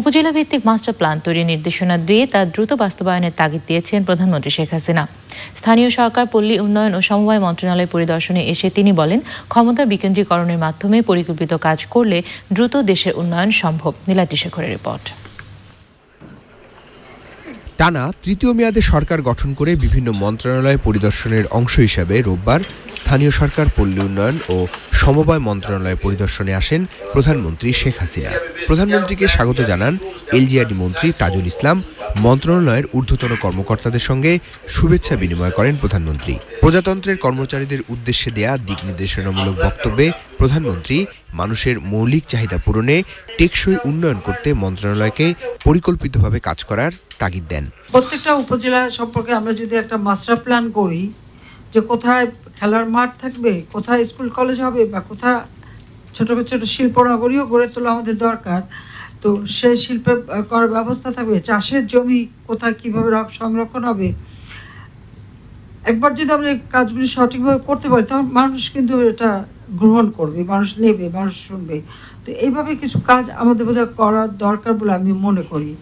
উপজেলা ভিত্তিক master plan তৈরির নির্দেশনা দিয়ে তা দ্রুত বাস্তবায়নের তাগিদ দিয়েছেন প্রধানমন্ত্রী শেখ হাসিনা স্থানীয় সরকার পল্লী উন্নয়ন ও সমবায় মন্ত্রণালয় পরিদর্শনে এসে তিনি বলেন ক্ষমতা বিকেন্দ্রীকরণের মাধ্যমে পরিকল্পিত কাজ করলে দ্রুত দেশের উন্নয়ন সম্ভব নীলাদ্রি শেখরের রিপোর্ট টানা তৃতীয় মেয়াদে সরকার গঠন করে বিভিন্ন মন্ত্রণালয় পরিদর্শনের অংশ হিসাবে রোববার স্থানীয় সরকার পল্লী উন্নয়ন ও সমবায় মন্ত্রণালয় পরিদর্শনে আসেন প্রধানমন্ত্রী শেখ হাসিনা প্রধানমন্ত্রীকে স্বাগত জানান এলজিআরডি মন্ত্রী তাজুল ইসলাম মন্ত্রণালয়ের ঊর্ধ্বতন কর্মকর্তাদের সঙ্গে শুভেচ্ছা বিনিময় করেন প্রধানমন্ত্রী প্রজাতন্ত্রের কর্মচারীদের উদ্দেশ্যে দেয়া দিক নির্দেশনামূলক বক্তব্যে প্রধানমন্ত্রী মানুষের মৌলিক চাহিদা পূরণে টেকসই উন্নয়ন করতে মন্ত্রণালয়কে পরিকল্পিতভাবে কাজ করার তাগিদ দেন প্রত্যেকটা উপজেলা সম্পর্কে আমরা যদি একটা মাস্টার প্ল্যান করি যে কোথায় খেলার মাঠ থাকবে কোথায় স্কুল কলেজ হবে বা কোথায় ছোট ছোট শিল্প নগরীও গড়ে তোলা আমাদের দরকার তো সেই শিল্পে করার ব্যবস্থা থাকবে চাষের জমি কোথায় কীভাবে সংরক্ষণ হবে একবার যদি আমরা এই কাজগুলি সঠিকভাবে করতে পারি তখন মানুষ কিন্তু এটা গ্রহণ করবে মানুষ নেবে মানুষ শুনবে তো এইভাবে কিছু কাজ আমাদের বোধ করা দরকার বলে আমি মনে করি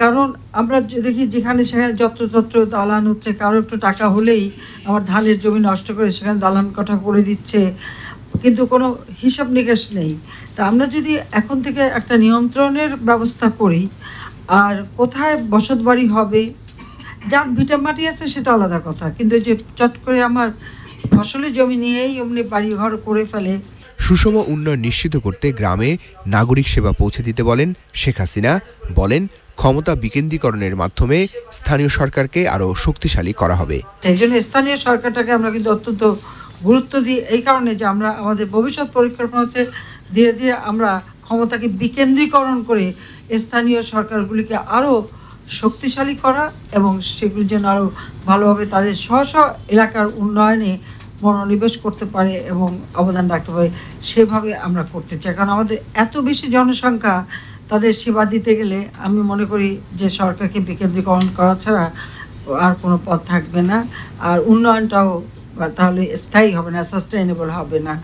কারণ আমরা দেখি যেখানে সেখানে যত্রতত্র দালান হচ্ছে কারো একটু টাকা হলেই আমার ধানের জমি নষ্ট করে সেখানে দালান কঠা করে দিচ্ছে কিন্তু কোনো হিসাব নিকাশ নেই তা আমরা যদি এখন থেকে একটা নিয়ন্ত্রণের ব্যবস্থা করি আর কোথায় বসত বাড়ি হবে যার ভিটা মাটি আছে সেটা আলাদা কথা কিন্তু যে চট করে আমার ফসলের জমি নিয়েই অমনি বাড়িঘর করে ফেলে সুষম উন্নয়ন নিশ্চিত করতে গ্রামে নাগরিক সেবা পৌঁছে দিতে বলেন শেখ হাসিনা বলেন ক্ষমতা বিকেন্দ্রীকরণের মাধ্যমে স্থানীয় সরকারকে আরও শক্তিশালী করা হবে সেই জন্য স্থানীয় সরকারটাকে আমরা কিন্তু অত্যন্ত গুরুত্ব দিই এই কারণে যে আমরা আমাদের ভবিষ্যৎ পরিকল্পনা হচ্ছে ধীরে ধীরে আমরা ক্ষমতাকে বিকেন্দ্রীকরণ করে স্থানীয় সরকারগুলিকে আরও শক্তিশালী করা এবং সেগুলি যেন আরও ভালোভাবে তাদের স্ব স্ব এলাকার উন্নয়নে মনোনিবেশ করতে পারে এবং অবদান রাখতে পারে সেভাবে আমরা করতে চাই কারণ আমাদের এত বেশি জনসংখ্যা তাদের সেবা দিতে গেলে আমি মনে করি যে সরকারকে বিকেন্দ্রীকরণ করা ছাড়া আর কোনো পথ থাকবে না আর উন্নয়নটাও তাহলে স্থায়ী হবে না সাস্টেইনেবল হবে না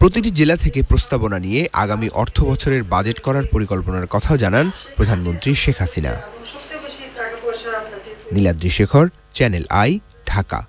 প্রতিটি জেলা থেকে প্রস্তাবনা নিয়ে আগামী অর্থ বছরের বাজেট করার পরিকল্পনার কথাও জানান প্রধানমন্ত্রী শেখ হাসিনা নীলাদ্রি শেখর চ্যানেল আই ঢাকা